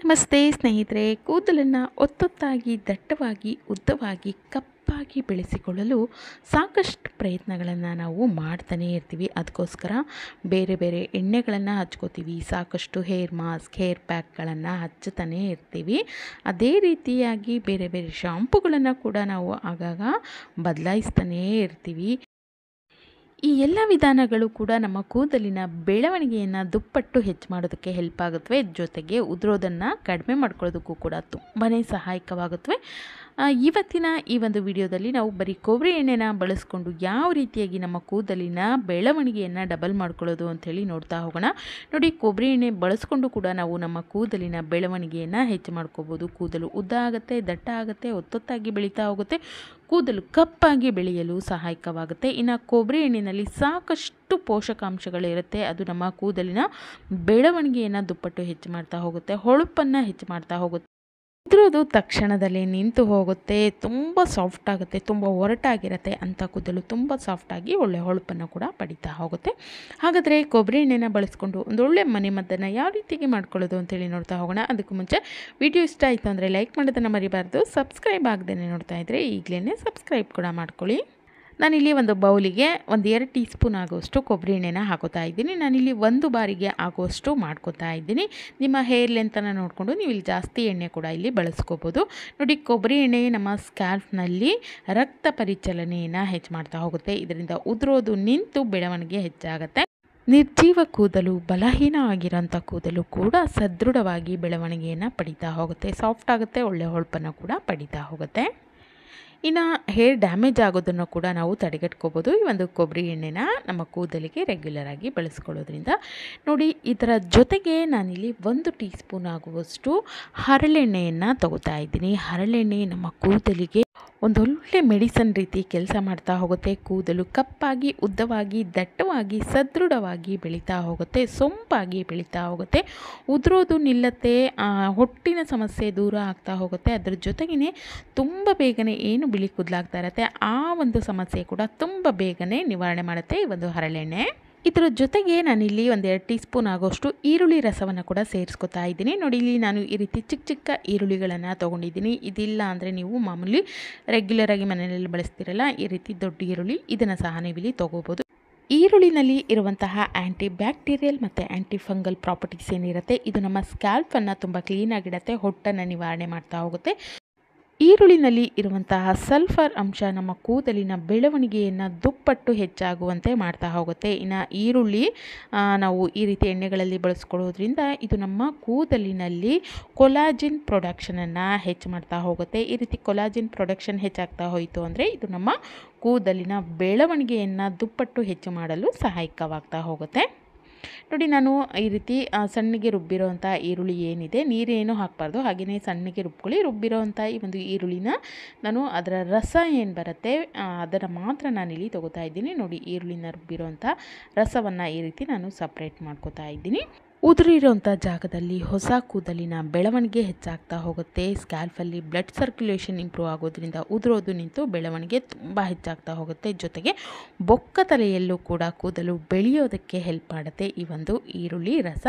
ನಮಸ್ತೆ ಸ್ನೇಹಿತರೆ ಕೂದಲನ್ನು ಒತ್ತೊತ್ತಾಗಿ ದಟ್ಟವಾಗಿ ಉದ್ದವಾಗಿ ಕಪ್ಪಾಗಿ ಬೆಳೆಸಿಕೊಳ್ಳಲು ಸಾಕಷ್ಟು ಪ್ರಯತ್ನಗಳನ್ನು ನಾವು ಮಾಡ್ತಾನೇ ಇರ್ತೀವಿ ಅದಕ್ಕೋಸ್ಕರ ಬೇರೆ ಬೇರೆ ಎಣ್ಣೆಗಳನ್ನು ಹಚ್ಕೋತೀವಿ ಸಾಕಷ್ಟು ಹೇರ್ ಮಾಸ್ಕ್ ಹೇರ್ ಪ್ಯಾಕ್ಗಳನ್ನು ಹಚ್ಚುತ್ತಾನೇ ಇರ್ತೀವಿ ಅದೇ ರೀತಿಯಾಗಿ ಬೇರೆ ಬೇರೆ ಶಾಂಪುಗಳನ್ನು ಕೂಡ ನಾವು ಆಗಾಗ ಬದಲಾಯಿಸ್ತಾನೇ ಇರ್ತೀವಿ ಈ ಎಲ್ಲ ವಿಧಾನಗಳು ಕೂಡ ನಮ್ಮ ಕೂದಲಿನ ಬೆಳವಣಿಗೆಯನ್ನು ದುಪ್ಪಟ್ಟು ಹೆಚ್ಚು ಮಾಡೋದಕ್ಕೆ ಹೆಲ್ಪ್ ಆಗುತ್ತವೆ ಜೊತೆಗೆ ಉದುರೋದನ್ನು ಕಡಿಮೆ ಮಾಡ್ಕೊಳ್ಳೋದಕ್ಕೂ ಕೂಡ ತುಂಬಾ ಸಹಾಯಕವಾಗುತ್ತವೆ ಇವತ್ತಿನ ಈ ಒಂದು ವಿಡಿಯೋದಲ್ಲಿ ನಾವು ಬರೀ ಕೊಬ್ಬರಿ ಎಣ್ಣೆನ ಬಳಸ್ಕೊಂಡು ಯಾವ ರೀತಿಯಾಗಿ ನಮ್ಮ ಕೂದಲಿನ ಬೆಳವಣಿಗೆಯನ್ನು ಡಬಲ್ ಮಾಡ್ಕೊಳ್ಳೋದು ಅಂಥೇಳಿ ನೋಡ್ತಾ ಹೋಗೋಣ ನೋಡಿ ಕೊಬ್ಬರಿ ಎಣ್ಣೆ ಬಳಸ್ಕೊಂಡು ಕೂಡ ನಾವು ನಮ್ಮ ಕೂದಲಿನ ಬೆಳವಣಿಗೆಯನ್ನು ಹೆಚ್ಚು ಮಾಡ್ಕೋಬೋದು ಕೂದಲು ಉದ್ದ ಆಗುತ್ತೆ ದಟ್ಟ ಆಗುತ್ತೆ ಒತ್ತೊತ್ತಾಗಿ ಬೆಳೀತಾ ಹೋಗುತ್ತೆ ಕೂದಲು ಕಪ್ಪಾಗಿ ಬೆಳೆಯಲು ಸಹಾಯಕವಾಗುತ್ತೆ ಇನ್ನು ಕೊಬ್ಬರಿ ಎಣ್ಣೆಯಲ್ಲಿ ಸಾಕಷ್ಟು ಪೋಷಕಾಂಶಗಳಿರುತ್ತೆ ಅದು ನಮ್ಮ ಕೂದಲಿನ ಬೆಳವಣಿಗೆಯನ್ನು ದುಪ್ಪಟ್ಟು ಹೆಚ್ಚು ಮಾಡ್ತಾ ಹೋಗುತ್ತೆ ಹೊಳಪನ್ನು ಹೆಚ್ಚು ಮಾಡ್ತಾ ಹೋಗುತ್ತೆ ಉದುರೋದು ತಕ್ಷಣದಲ್ಲಿ ನಿಂತು ಹೋಗುತ್ತೆ ತುಂಬ ಸಾಫ್ಟ್ ಆಗುತ್ತೆ ತುಂಬ ಒರಟಾಗಿರುತ್ತೆ ಅಂಥ ಕೂದಲು ತುಂಬ ಸಾಫ್ಟಾಗಿ ಒಳ್ಳೆ ಹೊಳಪನ್ನು ಕೂಡ ಪಡಿತಾ ಹೋಗುತ್ತೆ ಹಾಗಾದರೆ ಕೊಬ್ಬರಿ ಎಣ್ಣೆನ ಬಳಸ್ಕೊಂಡು ಒಂದೊಳ್ಳೆ ಮದ್ದನ್ನು ಯಾವ ರೀತಿಗೆ ಮಾಡ್ಕೊಳ್ಳೋದು ಅಂತೇಳಿ ನೋಡ್ತಾ ಹೋಗೋಣ ಅದಕ್ಕೂ ಮುಂಚೆ ವಿಡಿಯೋ ಇಷ್ಟ ಆಯಿತು ಅಂದರೆ ಲೈಕ್ ಮಾಡೋದನ್ನು ಮರಿಬಾರ್ದು ಸಬ್ಸ್ಕ್ರೈಬ್ ಆಗದೇ ನೋಡ್ತಾ ಇದ್ದರೆ ಈಗಲೇ ಸಬ್ಸ್ಕ್ರೈಬ್ ಕೂಡ ಮಾಡ್ಕೊಳ್ಳಿ ನಾನಿಲ್ಲಿ ಒಂದು ಬೌಲಿಗೆ ಒಂದು ಎರಡು ಟೀ ಸ್ಪೂನ್ ಆಗೋಷ್ಟು ಕೊಬ್ಬರಿ ಎಣ್ಣೆನ ಹಾಕೋತಾ ಇದ್ದೀನಿ ನಾನಿಲ್ಲಿ ಒಂದು ಬಾರಿಗೆ ಆಗೋಷ್ಟು ಮಾಡ್ಕೋತಾ ಇದ್ದೀನಿ ನಿಮ್ಮ ಹೇರ್ ಲೆಂತನ ನೋಡಿಕೊಂಡು ನೀವು ಇಲ್ಲಿ ಜಾಸ್ತಿ ಎಣ್ಣೆ ಕೂಡ ಇಲ್ಲಿ ಬಳಸ್ಕೋಬೋದು ನೋಡಿ ಕೊಬ್ಬರಿ ಎಣ್ಣೆ ನಮ್ಮ ಸ್ಕ್ಯಾಲ್ಫ್ನಲ್ಲಿ ರಕ್ತ ಪರಿಚಲನೆಯನ್ನು ಹೆಚ್ಚು ಮಾಡ್ತಾ ಹೋಗುತ್ತೆ ಇದರಿಂದ ಉದುರೋದು ನಿಂತು ಬೆಳವಣಿಗೆ ಹೆಚ್ಚಾಗುತ್ತೆ ನಿರ್ಜೀವ ಕೂದಲು ಬಲಹೀನ ಆಗಿರೋಂಥ ಕೂದಲು ಕೂಡ ಸದೃಢವಾಗಿ ಬೆಳವಣಿಗೆಯನ್ನು ಪಡಿತಾ ಹೋಗುತ್ತೆ ಸಾಫ್ಟ್ ಆಗುತ್ತೆ ಒಳ್ಳೆ ಹೊಳಪನ್ನು ಕೂಡ ಪಡಿತಾ ಹೋಗುತ್ತೆ ಇನ್ನು ಹೇರ್ ಡ್ಯಾಮೇಜ್ ಆಗೋದನ್ನು ಕೂಡ ನಾವು ತಡೆಗಟ್ಕೋಬೋದು ಈ ಒಂದು ಕೊಬ್ಬರಿ ಎಣ್ಣೆನ ನಮ್ಮ ಕೂದಲಿಗೆ ರೆಗ್ಯುಲರ್ ಆಗಿ ಬಳಸ್ಕೊಳ್ಳೋದ್ರಿಂದ ನೋಡಿ ಇದರ ಜೊತೆಗೆ ನಾನಿಲ್ಲಿ ಒಂದು ಟೀ ಸ್ಪೂನ್ ಆಗುವಷ್ಟು ಹರಳೆಣ್ಣೆಯನ್ನು ತಗೋತಾ ಇದ್ದೀನಿ ಹರಳೆಣ್ಣೆ ನಮ್ಮ ಕೂದಲಿಗೆ ಒಂದೊಳ್ಳೆ ಮೆಡಿಸನ್ ರೀತಿ ಕೆಲಸ ಮಾಡ್ತಾ ಹೋಗುತ್ತೆ ಕೂದಲು ಕಪ್ಪಾಗಿ ಉದ್ದವಾಗಿ ದಟ್ಟವಾಗಿ ಸದೃಢವಾಗಿ ಬೆಳೀತಾ ಹೋಗುತ್ತೆ ಸೊಂಪಾಗಿ ಬೆಳೀತಾ ಹೋಗುತ್ತೆ ಉದುರೋದು ನಿಲ್ಲತ್ತೆ ಹೊಟ್ಟಿನ ಸಮಸ್ಯೆ ದೂರ ಆಗ್ತಾ ಹೋಗುತ್ತೆ ಅದರ ಜೊತೆಗೇ ತುಂಬ ಬೇಗನೆ ಏನು ಬಿಳಿ ಕೂದಲಾಗ್ತಾ ಇರುತ್ತೆ ಆ ಒಂದು ಸಮಸ್ಯೆ ಕೂಡ ತುಂಬ ಬೇಗನೆ ನಿವಾರಣೆ ಮಾಡುತ್ತೆ ಈ ಒಂದು ಹರಳೆಣ್ಣೆ ಇದರ ಜೊತೆಗೆ ನಾನಿಲ್ಲಿ ಒಂದೆರಡು ಟೀ ಸ್ಪೂನ್ ಆಗೋಷ್ಟು ಈರುಳ್ಳಿ ರಸವನ್ನು ಕೂಡ ಸೇರಿಸ್ಕೊತಾ ಇದ್ದೀನಿ ನೋಡಿ ಇಲ್ಲಿ ನಾನು ಈ ರೀತಿ ಚಿಕ್ಕ ಚಿಕ್ಕ ಈರುಳ್ಳಿಗಳನ್ನು ತೊಗೊಂಡಿದ್ದೀನಿ ಇದಿಲ್ಲ ಅಂದರೆ ನೀವು ಮಾಮೂಲಿ ರೆಗ್ಯುಲರ್ ಆಗಿ ಮನೆಯಲ್ಲಿ ಬಳಸ್ತಿರಲ್ಲ ಈ ರೀತಿ ದೊಡ್ಡ ಈರುಳ್ಳಿ ಇದನ್ನು ಸಹ ನೀವು ಇಲ್ಲಿ ತೊಗೋಬೋದು ಈರುಳ್ಳಿನಲ್ಲಿ ಇರುವಂತಹ ಆ್ಯಂಟಿ ಬ್ಯಾಕ್ಟೀರಿಯಲ್ ಮತ್ತು ಆ್ಯಂಟಿ ಫಂಗಲ್ ಪ್ರಾಪರ್ಟೀಸ್ ಏನಿರುತ್ತೆ ಇದು ನಮ್ಮ ತುಂಬಾ ತುಂಬ ಕ್ಲೀನಾಗಿಡತ್ತೆ ಹೊಟ್ಟನ್ನು ನಿವಾರಣೆ ಮಾಡ್ತಾ ಹೋಗುತ್ತೆ ಈರುಳ್ಳಿನಲ್ಲಿ ಇರುವಂತಹ ಸಲ್ಫರ್ ಅಂಶ ನಮ್ಮ ಕೂದಲಿನ ಬೆಳವಣಿಗೆಯನ್ನು ದುಪ್ಪಟ್ಟು ಹೆಚ್ಚಾಗುವಂತೆ ಮಾಡ್ತಾ ಹೋಗುತ್ತೆ ಇನ್ನು ಈರುಳ್ಳಿ ನಾವು ಈ ರೀತಿ ಎಣ್ಣೆಗಳಲ್ಲಿ ಬಳಸ್ಕೊಳ್ಳೋದ್ರಿಂದ ಇದು ನಮ್ಮ ಕೂದಲಿನಲ್ಲಿ ಕೊಲಾಜಿನ್ ಪ್ರೊಡಕ್ಷನನ್ನು ಹೆಚ್ಚು ಮಾಡ್ತಾ ಹೋಗುತ್ತೆ ಈ ರೀತಿ ಕೊಲಾಜಿನ್ ಪ್ರೊಡಕ್ಷನ್ ಹೆಚ್ಚಾಗ್ತಾ ಹೋಯಿತು ಅಂದರೆ ಇದು ನಮ್ಮ ಕೂದಲಿನ ಬೆಳವಣಿಗೆಯನ್ನು ದುಪ್ಪಟ್ಟು ಹೆಚ್ಚು ಮಾಡಲು ಸಹಾಯಕವಾಗ್ತಾ ಹೋಗುತ್ತೆ ನೋಡಿ ನಾನು ಈ ರೀತಿ ಸಣ್ಣಗೆ ರುಬ್ಬಿರೋವಂಥ ಈರುಳ್ಳಿ ಏನಿದೆ ನೀರೇನು ಹಾಕಬಾರ್ದು ಹಾಗೆಯೇ ಸಣ್ಣಗೆ ರುಬ್ಕೊಳ್ಳಿ ರುಬ್ಬಿರೋವಂಥ ಈ ಒಂದು ಈರುಳ್ಳಿನ ನಾನು ಅದರ ರಸ ಏನು ಬರುತ್ತೆ ಅದರ ಮಾತ್ರ ನಾನು ಇಲ್ಲಿ ತೊಗೋತಾ ಇದ್ದೀನಿ ನೋಡಿ ಈರುಳ್ಳಿನ ರುಬ್ಬಿರೋವಂಥ ರಸವನ್ನು ಈ ರೀತಿ ನಾನು ಸಪ್ರೇಟ್ ಮಾಡ್ಕೋತಾ ಇದ್ದೀನಿ ಉದುರಿರುವಂಥ ಜಾಗದಲ್ಲಿ ಹೊಸ ಕೂದಲಿನ ಬೆಳವಣಿಗೆ ಹೆಚ್ಚಾಗ್ತಾ ಹೋಗುತ್ತೆ ಸ್ಕ್ಯಾಲ್ಫಲ್ಲಿ ಬ್ಲಡ್ ಸರ್ಕ್ಯುಲೇಷನ್ ಇಂಪ್ರೂವ್ ಆಗೋದ್ರಿಂದ ಉದುರೋದು ನಿಂತು ಬೆಳವಣಿಗೆ ತುಂಬ ಹೆಚ್ಚಾಗ್ತಾ ಹೋಗುತ್ತೆ ಜೊತೆಗೆ ಬೊಕ್ಕ ತಲೆಯಲ್ಲೂ ಕೂಡ ಕೂದಲು ಬೆಳೆಯೋದಕ್ಕೆ ಹೆಲ್ಪ್ ಮಾಡುತ್ತೆ ಈ ಒಂದು ಈರುಳ್ಳಿ ರಸ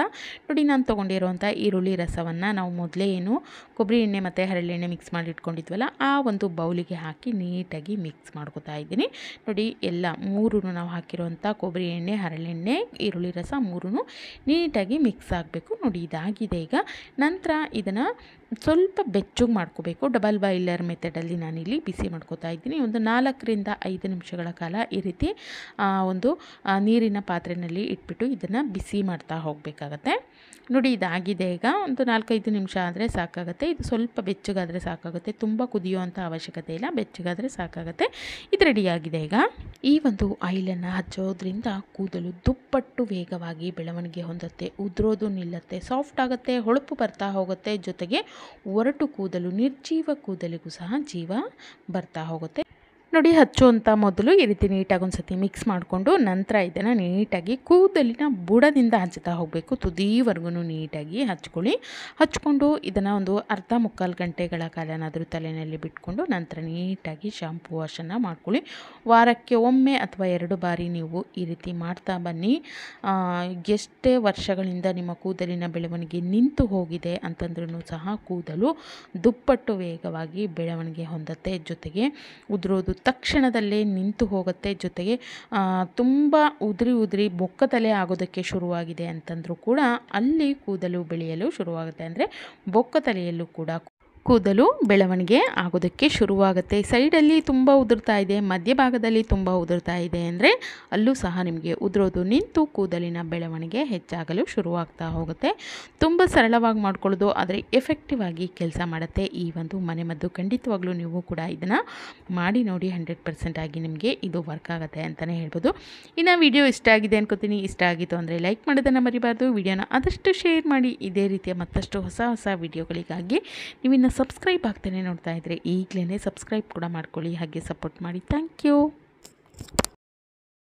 ನೋಡಿ ನಾನು ತೊಗೊಂಡಿರುವಂಥ ಈರುಳ್ಳಿ ರಸವನ್ನು ನಾವು ಮೊದಲೇ ಏನು ಕೊಬ್ಬರಿ ಎಣ್ಣೆ ಮತ್ತು ಹರಳೆಣ್ಣೆ ಮಿಕ್ಸ್ ಮಾಡಿ ಇಟ್ಕೊಂಡಿದ್ವಲ್ಲ ಆ ಒಂದು ಬೌಲಿಗೆ ಹಾಕಿ ನೀಟಾಗಿ ಮಿಕ್ಸ್ ಮಾಡ್ಕೋತಾ ಇದ್ದೀನಿ ನೋಡಿ ಎಲ್ಲ ಮೂರೂ ನಾವು ಹಾಕಿರುವಂಥ ಕೊಬ್ಬರಿ ಎಣ್ಣೆ ಹರಳೆಣ್ಣೆ ಈರುಳ್ಳಿ ರಸ ಮೂರೂ ನೀಟಾಗಿ ಮಿಕ್ಸ್ ಆಗಬೇಕು ನೋಡಿ ಇದಾಗಿದೆ ಈಗ ನಂತರ ಇದನ್ನು ಸ್ವಲ್ಪ ಬೆಚ್ಚಗೆ ಮಾಡ್ಕೋಬೇಕು ಡಬಲ್ ಬಾಯ್ಲರ್ ಮೆಥಡಲ್ಲಿ ನಾನಿಲ್ಲಿ ಬಿಸಿ ಮಾಡ್ಕೋತಾ ಇದ್ದೀನಿ ಒಂದು ನಾಲ್ಕರಿಂದ ಐದು ನಿಮಿಷಗಳ ಕಾಲ ಈ ರೀತಿ ಒಂದು ನೀರಿನ ಪಾತ್ರೆಯಲ್ಲಿ ಇಟ್ಬಿಟ್ಟು ಇದನ್ನು ಬಿಸಿ ಮಾಡ್ತಾ ಹೋಗಬೇಕಾಗತ್ತೆ ನೋಡಿ ಇದಾಗಿದೆ ಈಗ ಒಂದು ನಾಲ್ಕೈದು ನಿಮಿಷ ಆದರೆ ಸಾಕಾಗುತ್ತೆ ಇದು ಸ್ವಲ್ಪ ಬೆಚ್ಚಗಾದರೆ ಸಾಕಾಗುತ್ತೆ ತುಂಬ ಕುದಿಯುವಂಥ ಅವಶ್ಯಕತೆ ಇಲ್ಲ ಬೆಚ್ಚಗಾದರೆ ಸಾಕಾಗುತ್ತೆ ಇದು ರೆಡಿಯಾಗಿದೆ ಈಗ ಈ ಒಂದು ಆಯಿಲನ್ನು ಹಚ್ಚೋದ್ರಿಂದ ಕೂದಲು ದುಪ್ಪಟ್ಟು ವೇಗವಾಗಿ ಬೆಳವಣಿಗೆ ಹೊಂದುತ್ತೆ ಉದ್ದ ಉದುರೋದು ನಿಲ್ಲತ್ತೆ ಸಾಫ್ಟ್ ಆಗುತ್ತೆ ಹೊಳಪು ಬರ್ತಾ ಹೋಗುತ್ತೆ ಜೊತೆಗೆ ಒರಟು ಕೂದಲು ನಿರ್ಜೀವ ಕೂದಲಿಗೂ ಸಹ ಜೀವ ಬರ್ತಾ ಹೋಗುತ್ತೆ ನೋಡಿ ಹಚ್ಚುವಂಥ ಮೊದಲು ಈ ರೀತಿ ನೀಟಾಗಿ ಒಂದು ಸತಿ ಮಿಕ್ಸ್ ಮಾಡಿಕೊಂಡು ನಂತರ ಇದನ್ನು ನೀಟಾಗಿ ಕೂದಲಿನ ಬುಡದಿಂದ ಹಚ್ಚುತ್ತಾ ಹೋಗಬೇಕು ತುದಿವರೆಗೂ ನೀಟಾಗಿ ಹಚ್ಕೊಳ್ಳಿ ಹಚ್ಕೊಂಡು ಇದನ್ನು ಒಂದು ಅರ್ಧ ಮುಕ್ಕಾಲು ಗಂಟೆಗಳ ಕಾಲನಾದರೂ ತಲೆಯಲ್ಲಿ ಬಿಟ್ಕೊಂಡು ನಂತರ ನೀಟಾಗಿ ಶಾಂಪು ವಾಶನ್ನು ಮಾಡ್ಕೊಳ್ಳಿ ವಾರಕ್ಕೆ ಒಮ್ಮೆ ಅಥವಾ ಎರಡು ಬಾರಿ ನೀವು ಈ ರೀತಿ ಮಾಡ್ತಾ ಬನ್ನಿ ಎಷ್ಟೇ ವರ್ಷಗಳಿಂದ ನಿಮ್ಮ ಕೂದಲಿನ ಬೆಳವಣಿಗೆ ನಿಂತು ಹೋಗಿದೆ ಅಂತಂದ್ರೂ ಸಹ ಕೂದಲು ದುಪ್ಪಟ್ಟು ವೇಗವಾಗಿ ಬೆಳವಣಿಗೆ ಹೊಂದುತ್ತೆ ಜೊತೆಗೆ ಉದುರೋದು ತಕ್ಷಣದಲ್ಲೇ ನಿಂತು ಹೋಗುತ್ತೆ ಜೊತೆಗೆ ತುಂಬ ಉದುರಿ ಉದುರಿ ತಲೆ ಆಗೋದಕ್ಕೆ ಶುರುವಾಗಿದೆ ಅಂತಂದರೂ ಕೂಡ ಅಲ್ಲಿ ಕೂದಲು ಬೆಳೆಯಲು ಶುರುವಾಗುತ್ತೆ ಅಂದರೆ ಬೊಕ್ಕ ತಲೆಯಲ್ಲೂ ಕೂಡ ಕೂದಲು ಬೆಳವಣಿಗೆ ಆಗೋದಕ್ಕೆ ಶುರುವಾಗುತ್ತೆ ಸೈಡಲ್ಲಿ ತುಂಬ ಉದುರ್ತಾ ಇದೆ ಮಧ್ಯಭಾಗದಲ್ಲಿ ತುಂಬ ಉದುರ್ತಾ ಇದೆ ಅಂದರೆ ಅಲ್ಲೂ ಸಹ ನಿಮಗೆ ಉದುರೋದು ನಿಂತು ಕೂದಲಿನ ಬೆಳವಣಿಗೆ ಹೆಚ್ಚಾಗಲು ಶುರುವಾಗ್ತಾ ಹೋಗುತ್ತೆ ತುಂಬ ಸರಳವಾಗಿ ಮಾಡ್ಕೊಳ್ಳೋದು ಆದರೆ ಎಫೆಕ್ಟಿವ್ ಆಗಿ ಕೆಲಸ ಮಾಡುತ್ತೆ ಈ ಒಂದು ಮನೆಮದ್ದು ಖಂಡಿತವಾಗ್ಲೂ ನೀವು ಕೂಡ ಇದನ್ನು ಮಾಡಿ ನೋಡಿ ಹಂಡ್ರೆಡ್ ಪರ್ಸೆಂಟ್ ಆಗಿ ನಿಮಗೆ ಇದು ವರ್ಕ್ ಆಗುತ್ತೆ ಅಂತಲೇ ಹೇಳ್ಬೋದು ಇನ್ನು ವಿಡಿಯೋ ಇಷ್ಟ ಆಗಿದೆ ಅನ್ಕೋತೀನಿ ಇಷ್ಟ ಆಗಿತ್ತು ಅಂದರೆ ಲೈಕ್ ಮಾಡೋದನ್ನು ಮರಿಬಾರ್ದು ವಿಡಿಯೋನ ಆದಷ್ಟು ಶೇರ್ ಮಾಡಿ ಇದೇ ರೀತಿಯ ಮತ್ತಷ್ಟು ಹೊಸ ಹೊಸ ವಿಡಿಯೋಗಳಿಗಾಗಿ ನೀವಿನ್ನು ಸಬ್ಸ್ಕ್ರೈಬ್ ಆಗ್ತಾನೆ ನೋಡ್ತಾ ಇದ್ದರೆ ಈಗಲೇ ಸಬ್ಸ್ಕ್ರೈಬ್ ಕೂಡ ಮಾಡ್ಕೊಳ್ಳಿ ಹಾಗೆ ಸಪೋರ್ಟ್ ಮಾಡಿ ಥ್ಯಾಂಕ್ ಯು